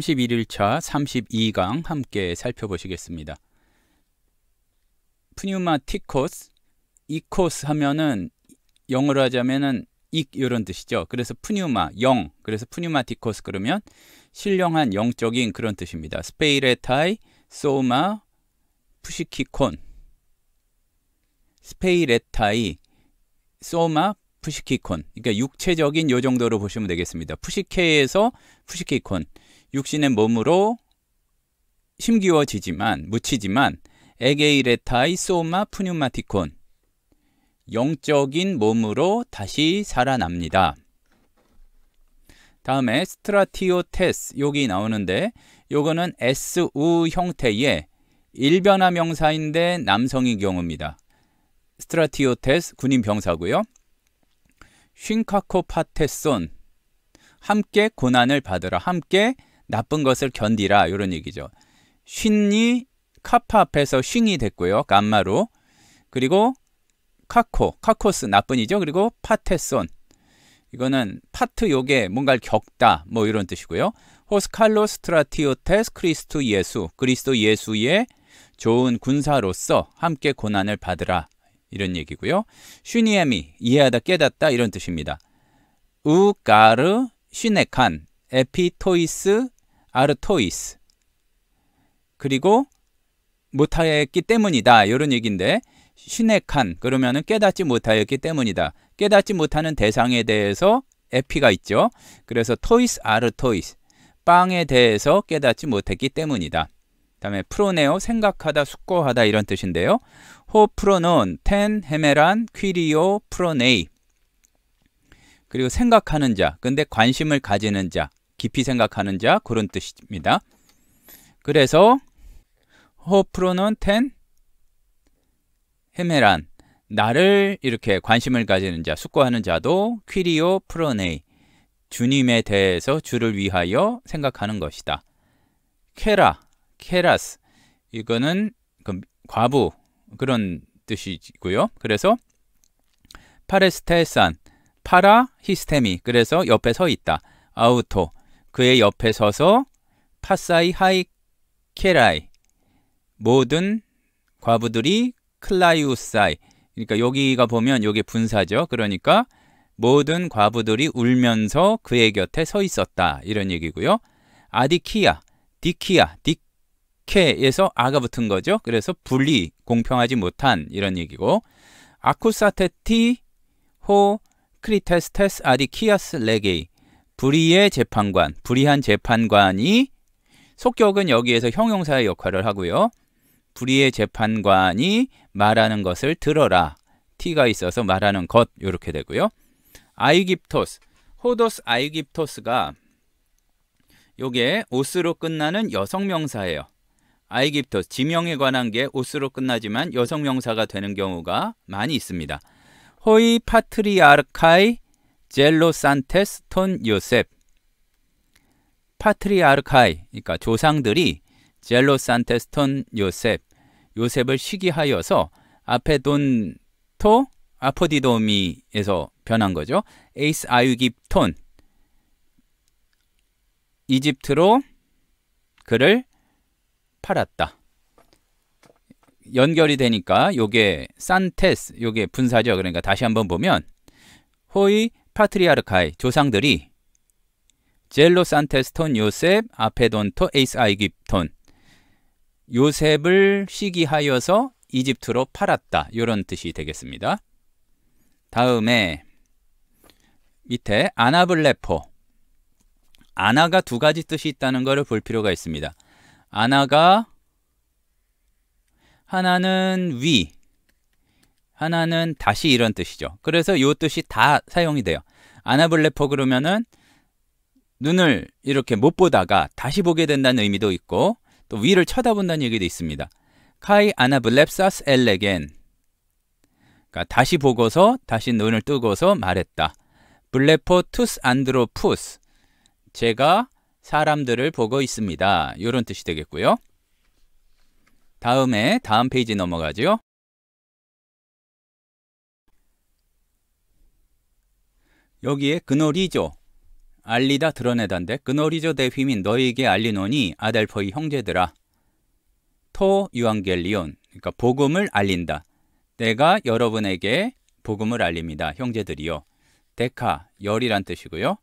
31일차 32강 함께 살펴보시겠습니다. 프뉴마티코스, 이코스 하면은 영어로 하자면은 익 이런 뜻이죠. 그래서 푸뉴마 영 그래서 푸뉴마티코스 그러면 신령한 영적인 그런 뜻입니다. 스페이레타이 소마 푸시키콘 스페이레타이 소마 푸시키콘 그러니까 육체적인 요 정도로 보시면 되겠습니다. 푸시케에서 푸시키콘 육신의 몸으로 심기워지지만 묻히지만 에게이레타이 소마 푸뉴마티콘 영적인 몸으로 다시 살아납니다. 다음에 스트라티오테스 여기 나오는데 요거는 SU 형태의 일변화 명사인데 남성인 경우입니다. 스트라티오테스 군인 병사고요. 쉰카코파테손 함께 고난을 받으라 함께 나쁜 것을 견디라 이런 얘기죠. 쉰이 카파 앞에서 쉰이 됐고요. 감마로 그리고 카코, 카코스 나쁜이죠. 그리고 파테손 이거는 파트 요게 뭔가를 겪다 뭐 이런 뜻이고요. 호스칼로스트라티오테스 크리스토 예수 그리스도 예수의 좋은 군사로서 함께 고난을 받으라 이런 얘기고요. 슈니에미 이해하다 깨닫다 이런 뜻입니다. 우가르 슈네칸 에피토이스 아르토이스. 그리고 못하였기 때문이다. 이런 얘기인데 시네칸 그러면은 깨닫지 못하였기 때문이다. 깨닫지 못하는 대상에 대해서 에피가 있죠. 그래서 토이스 아르토이스 빵에 대해서 깨닫지 못했기 때문이다. 다음에 프로네오 생각하다 숙고하다 이런 뜻인데요. 호 프로논 텐 헤메란 퀴리오 프로네이 그리고 생각하는 자 근데 관심을 가지는 자 깊이 생각하는 자 그런 뜻입니다. 그래서 호프로논텐 헤메란 나를 이렇게 관심을 가지는 자 숙고하는 자도 퀴리오 프로네이 주님에 대해서 주를 위하여 생각하는 것이다. 케라 케라스 이거는 그 과부 그런 뜻이고요. 그래서 파레스테산 파라 히스테미 그래서 옆에 서 있다. 아우토 그의 옆에 서서 파사이 하이 케라이 모든 과부들이 클라이우사이 그러니까 여기가 보면 여기 분사죠. 그러니까 모든 과부들이 울면서 그의 곁에 서 있었다 이런 얘기고요. 아디키야, 디키야, 디케에서 아가 붙은 거죠. 그래서 분리, 공평하지 못한 이런 얘기고 아쿠사테티 호 크리테스테스 아디키아스 레게이 불의의 재판관, 불의한 재판관이 속격은 여기에서 형용사의 역할을 하고요. 불의의 재판관이 말하는 것을 들어라. t가 있어서 말하는 것 이렇게 되고요. 아이깁토스, 호도스 아이깁토스가 요게 오스로 끝나는 여성 명사예요. 아이깁토스, 지명에 관한 게 오스로 끝나지만 여성 명사가 되는 경우가 많이 있습니다. 호이 파트리아르카이 젤로 산테스 톤 요셉 파트리아르카이 그러니까 조상들이 젤로 산테스 톤 요셉 요셉을 시기하여서 앞에 돈토 아포디도미에서 변한 거죠. 에이스 아유깁톤 이집트로 그를 팔았다. 연결이 되니까 요게 산테스 요게 분사죠. 그러니까 다시 한번 보면 호이 파트리아르카의 조상들이 젤로 산테스톤 요셉 아페돈토 에이스 아이깁톤 요셉을 시기하여서 이집트로 팔았다 이런 뜻이 되겠습니다. 다음에 밑에 아나블레포 아나가 두 가지 뜻이 있다는 것을 볼 필요가 있습니다. 아나가 하나는 위, 하나는 다시 이런 뜻이죠. 그래서 이 뜻이 다 사용이 돼요. 아나블레포 그러면은 눈을 이렇게 못 보다가 다시 보게 된다는 의미도 있고 또 위를 쳐다본다는 얘기도 있습니다. 카이 아나블랩사스 엘레겐 그러니까 다시 보고서 다시 눈을 뜨고서 말했다. 블레포 투스 안드로푸스 제가 사람들을 보고 있습니다. 이런 뜻이 되겠고요. 다음에 다음 페이지 넘어가죠. 여기에 그너리조 알리다 드러내단데 그너리조 대휘민 너희에게 알리노니 아델퍼의 형제들아 토 유앙겔리온 그러니까 복음을 알린다 내가 여러분에게 복음을 알립니다 형제들이요 데카 열이란 뜻이고요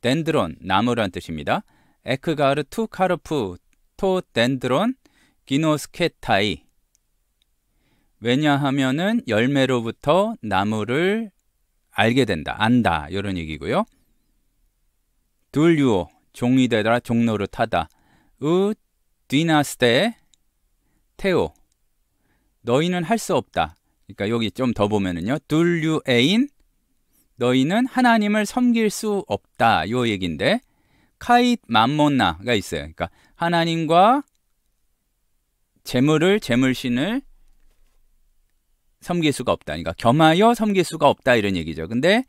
덴드론 나무란 뜻입니다 에크가르 투 카르프 토 덴드론 기노스케타이 왜냐하면은 열매로부터 나무를 알게 된다, 안다 이런 얘기고요. 둘유 종이 되라 종로를 하다 우 디나스테 테오 너희는 할 수 없다. 그러니까 여기 좀 더 보면은요. 둘유에인 너희는 하나님을 섬길 수 없다. 요 얘긴데 카이 맘몬나가 있어요. 그러니까 하나님과 재물을 재물신을 섬길 수가 없다. 그러니까 겸하여 섬길 수가 없다 이런 얘기죠. 근데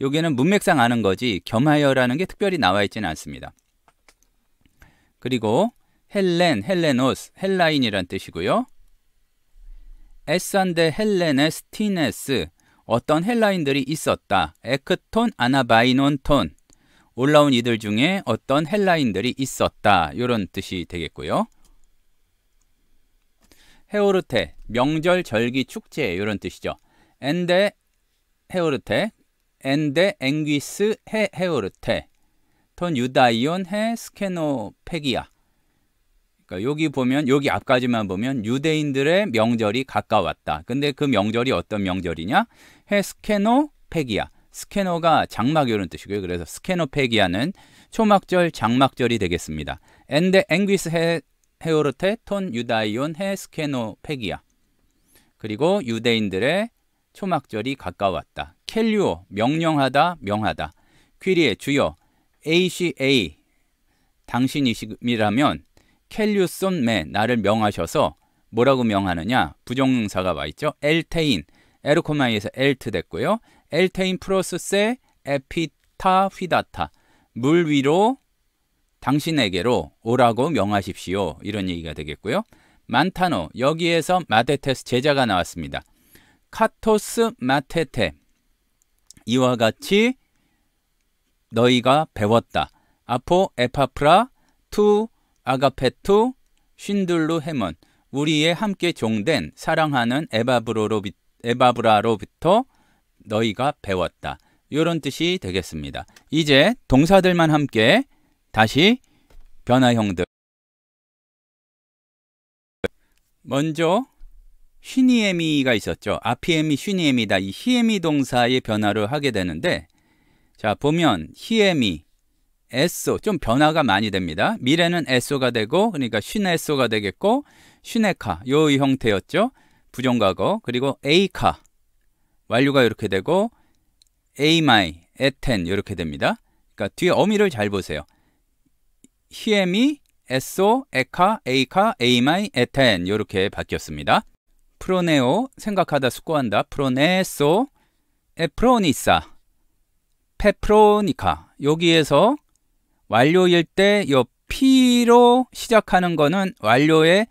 여기는 문맥상 아는 거지 겸하여라는 게 특별히 나와 있지는 않습니다. 그리고 헬렌, 헬레노스, 헬라인이란 뜻이고요. 에산데 헬레네스 티네스 어떤 헬라인들이 있었다. 에크톤, 아나바이논톤 올라온 이들 중에 어떤 헬라인들이 있었다. 이런 뜻이 되겠고요. 헤오르테 명절 절기 축제 이런 뜻이죠. 엔데 헤오르테 엔데 앵귀스 헤 헤오르테 톤 유다이온 헤 스케노페기아 그러니까 여기 보면 여기 앞까지만 보면 유대인들의 명절이 가까웠다. 근데 그 명절이 어떤 명절이냐? 헤 스케노페기아 스케노가 장막 이런 뜻이고요. 그래서 스케노페기아는 초막절 장막절이 되겠습니다. 엔데 앵귀스 헤 헤오르테 톤 유다이온 헤스케노 페기야. 그리고 유대인들의 초막절이 가까웠다. 켈류오 명령하다 명하다. 퀴리의 주여 ACA 당신이시라면 켈류손메 나를 명하셔서 뭐라고 명하느냐 부정사가 와 있죠. 엘테인 에르코마이에서 엘트 됐고요. 엘테인 프로스세 에피타 휘다타 물 위로 당신에게로 오라고 명하십시오. 이런 얘기가 되겠고요. 만타노 여기에서 마테테스 제자가 나왔습니다. 카토스 마테테 이와 같이 너희가 배웠다. 아포 에파프라 투 아가페투 신들루 헤몬 우리의 함께 종된 사랑하는 에바브로로비, 에바브라로부터 너희가 배웠다. 이런 뜻이 되겠습니다. 이제 동사들만 함께 다시 변화형들 먼저 쉬니에미가 있었죠. 아피에미, 쉬니에미다. 이 히에미 동사의 변화를 하게 되는데 자 보면 히에미, 에소 좀 변화가 많이 됩니다. 미래는 에소가 되고 그러니까 쉬네소가 되겠고 쉬네카 요 형태였죠. 부정과거 그리고 에이카 완료가 이렇게 되고 에이마이, 에텐 이렇게 됩니다. 그러니까 뒤에 어미를 잘 보세요. 히에미, 에소, 에카, 에이카, 에이마이, 에텐 이렇게 바뀌었습니다. 프로네오, 생각하다 숙고한다, 프로네소, 에프로니사, 페프로니카 여기에서 완료일 때 요 P로 시작하는 거는 완료의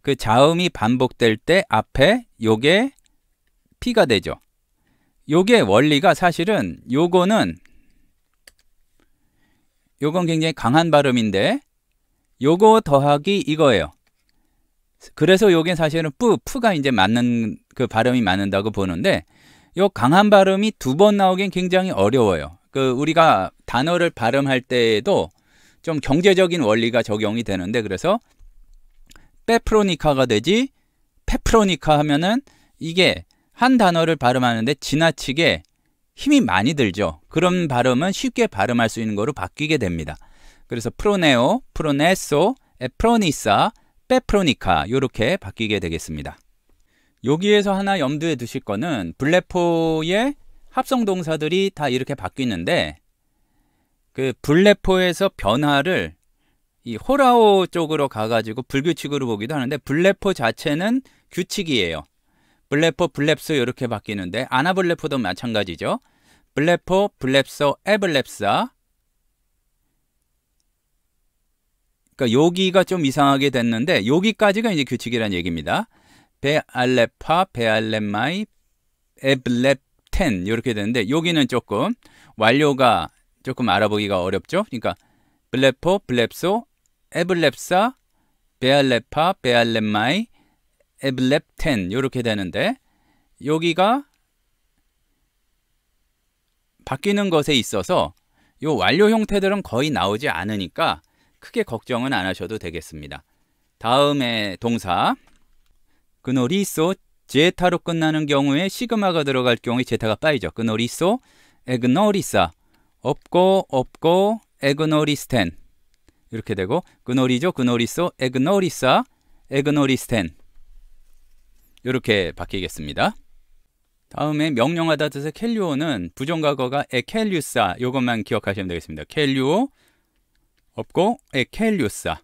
그 자음이 반복될 때 앞에 요게 P가 되죠. 요게 원리가 사실은 요거는 요건 굉장히 강한 발음인데 요거 더하기 이거예요. 그래서 요게 사실은 뿌, 푸가 이제 맞는 그 발음이 맞는다고 보는데 요 강한 발음이 두 번 나오긴 굉장히 어려워요. 그 우리가 단어를 발음할 때에도 좀 경제적인 원리가 적용이 되는데 그래서 페프로니카가 되지 페프로니카 하면은 이게 한 단어를 발음하는데 지나치게 힘이 많이 들죠. 그런 발음은 쉽게 발음할 수 있는 거로 바뀌게 됩니다. 그래서 프로네오, 프로네소, 에프로니사, 빼프로니카 이렇게 바뀌게 되겠습니다. 여기에서 하나 염두에 두실 거는 블레포의 합성 동사들이 다 이렇게 바뀌는데 그 블레포에서 변화를 이 호라오 쪽으로 가가지고 불규칙으로 보기도 하는데 블레포 자체는 규칙이에요. 블레포, 블랩스 이렇게 바뀌는데 아나블레포도 마찬가지죠. 블레포, 블랩서, 에블랩사. 그러니까 여기가 좀 이상하게 됐는데 여기까지가 이제 규칙이란 얘기입니다. 베알레파, 베알레마이, 에블랩텐 이렇게 되는데 여기는 조금 완료가 조금 알아보기가 어렵죠. 그러니까 블레포, 블랩소, 에블랩사, 베알레파, 베알레마이, 에블렙텐 이렇게 되는데 여기가 바뀌는 것에 있어서 이 완료 형태들은 거의 나오지 않으니까 크게 걱정은 안 하셔도 되겠습니다. 다음에 동사 그노리소 제타로 끝나는 경우에 시그마가 들어갈 경우에 제타가 빠이죠. 그노리소 에그노리사 없고 없고 에그노리스텐 이렇게 되고 그노리죠. 그노리소 에그노리사 에그노리스텐 이렇게 바뀌겠습니다. 다음에 명령하다 뜻의 켈리오는 부정과거가 에켈류사 이것만 기억하시면 되겠습니다. 켈리오 없고 에켈류사